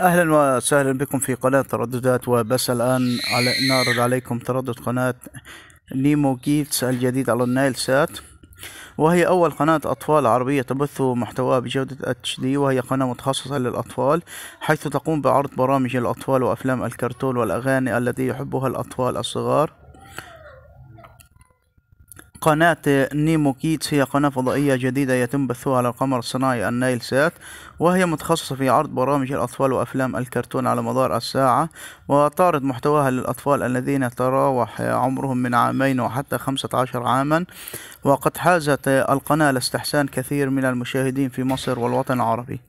اهلا وسهلا بكم في قناه ترددات وبس الان على نعرض عليكم تردد قناه نيمو جيتس الجديد على النايل سات وهي أول قناة أطفال عربية تبث محتواها بجودة اتش دي وهي قناة متخصصة للأطفال حيث تقوم بعرض برامج الأطفال وأفلام الكرتون والأغاني التي يحبها الأطفال الصغار قناة نيمو كيتس هي قناة فضائية جديدة يتم بثها على القمر الصناعي النايل سات وهي متخصصة في عرض برامج الأطفال وأفلام الكرتون على مدار الساعة وتعرض محتواها للأطفال الذين تراوح عمرهم من عامين وحتى خمسة عشر عاما وقد حازت القناة لاستحسان كثير من المشاهدين في مصر والوطن العربي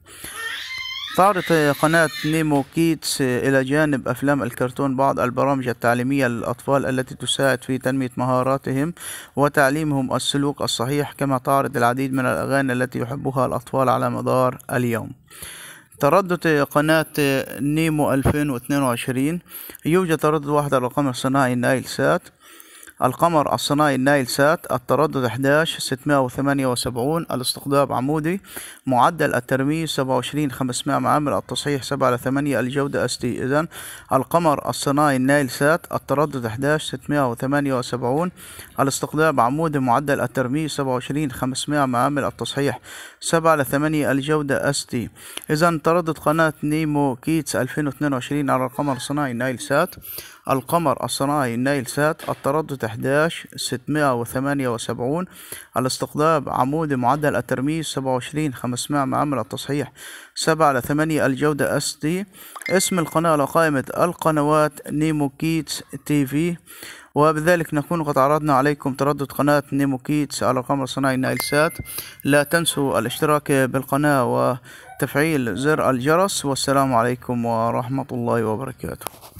تعرض قناة نيمو كيتس إلى جانب أفلام الكرتون بعض البرامج التعليمية للأطفال التي تساعد في تنمية مهاراتهم وتعليمهم السلوك الصحيح كما تعرض العديد من الأغاني التي يحبها الأطفال على مدار اليوم تردد قناة نيمو 2022 يوجد تردد واحد الرقم الصناعي نايل سات القمر الصناعي النايل سات التردد 11 678 الاستقطاب عمودي معدل الترميز 27 500 معامل التصحيح 7 على 8 الجودة اس تي إذا القمر الصناعي النايل سات التردد 11 678 الاستقطاب عمودي معدل الترميز 27 500 معامل التصحيح 7 على 8 الجودة اس تي إذا تردد قناة نيمو كيتس 2022 على القمر الصناعي النايل سات القمر الصناعي نايل سات التردد 11678 الاستقطاب عمودي معدل الترميز 27500 500 معامل التصحيح 7 ل 8 الجودة اس دي اسم القناة على قائمة القنوات نيمو كيتس تي في وبذلك نكون قد عرضنا عليكم تردد قناة نيمو كيتس على القمر الصناعي نايل سات لا تنسوا الاشتراك بالقناة وتفعيل زر الجرس والسلام عليكم ورحمة الله وبركاته